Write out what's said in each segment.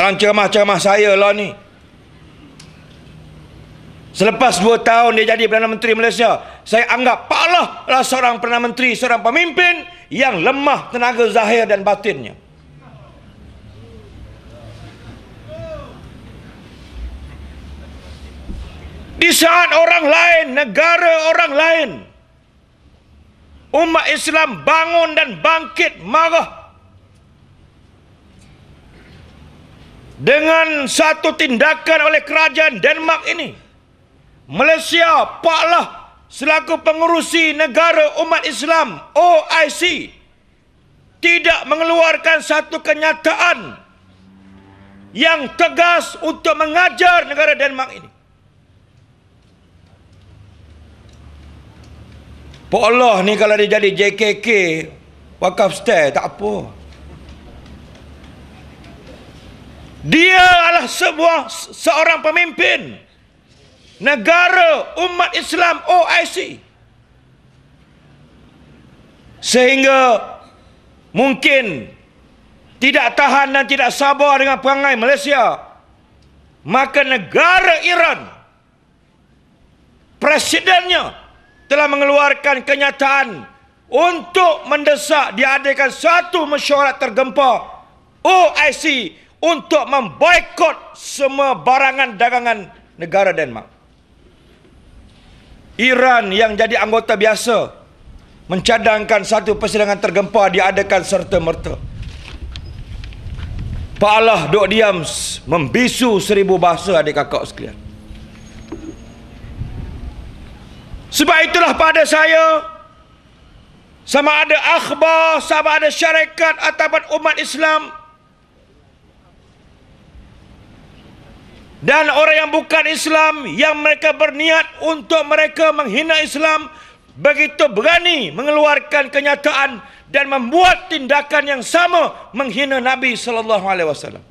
dalam ceramah-ceramah saya lah ni selepas 2 tahun dia jadi Perdana Menteri Malaysia saya anggap Pak Allah lah seorang Perdana Menteri seorang pemimpin yang lemah tenaga zahir dan batinnya di saat orang lain negara orang lain umat Islam bangun dan bangkit marah dengan satu tindakan oleh kerajaan Denmark ini Malaysia paklah selaku pengurusi negara umat Islam OIC tidak mengeluarkan satu kenyataan yang tegas untuk mengajar negara Denmark ini Pak Allah ni kalau dia jadi JKK wakaf stay tak apa Dia adalah sebuah seorang pemimpin negara umat Islam OIC. Sehingga mungkin tidak tahan dan tidak sabar dengan perangai Malaysia. Maka negara Iran presidennya telah mengeluarkan kenyataan untuk mendesak diadakan satu mesyuarat tergempa OIC untuk memboikot semua barangan dagangan negara Denmark. Iran yang jadi anggota biasa mencadangkan satu persidangan tergempar diadakan serta merta. Pak Allah duk diam membisu seribu bahasa adik kakak sekalian. Sebab itulah pada saya sama ada akhbar, sama ada syarikat ataupun umat Islam dan orang yang bukan Islam yang mereka berniat untuk mereka menghina Islam begitu berani mengeluarkan kenyataan dan membuat tindakan yang sama menghina Nabi sallallahu alaihi wasallam.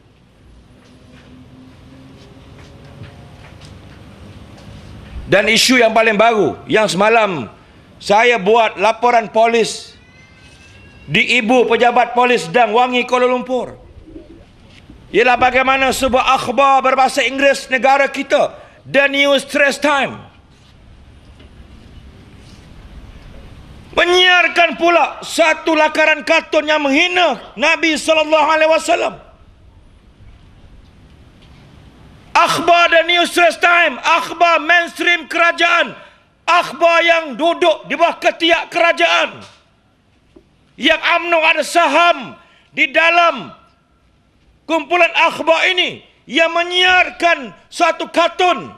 Dan isu yang paling baru yang semalam saya buat laporan polis di ibu pejabat polis Dang Wangi Kuala Lumpur ialah bagaimana sebuah akhbar berbahasa Inggeris negara kita The New Stress Time menyiarkan pula satu lakaran kartun yang menghina Nabi sallallahu alaihi wasallam Akhbar The New Stress Time, akhbar mainstream kerajaan, akhbar yang duduk di bawah ketiak kerajaan. Yang UMNO ada saham di dalam kumpulan akhbar ini yang menyiarkan satu kartun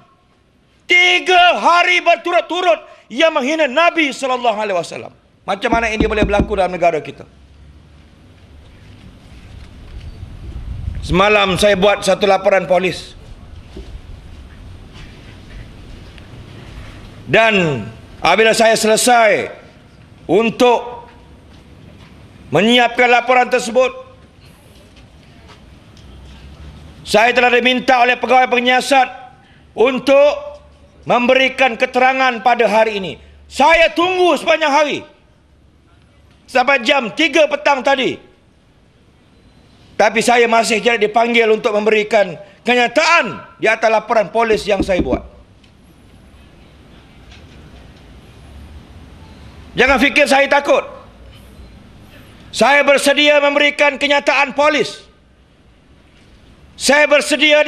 tiga hari berturut-turut yang menghina Nabi sallallahu alaihi wasallam. Macam mana ini boleh berlaku dalam negara kita? Semalam saya buat satu laporan polis. Dan apabila saya selesai untuk menyiapkan laporan tersebut, Saya telah diminta oleh pegawai penyiasat untuk memberikan keterangan pada hari ini. Saya tunggu sepanjang hari. Sampai jam 3 petang tadi. Tapi saya masih tidak dipanggil untuk memberikan kenyataan di atas laporan polis yang saya buat. Jangan fikir saya takut. Saya bersedia memberikan kenyataan polis. Polis. Saya bersedia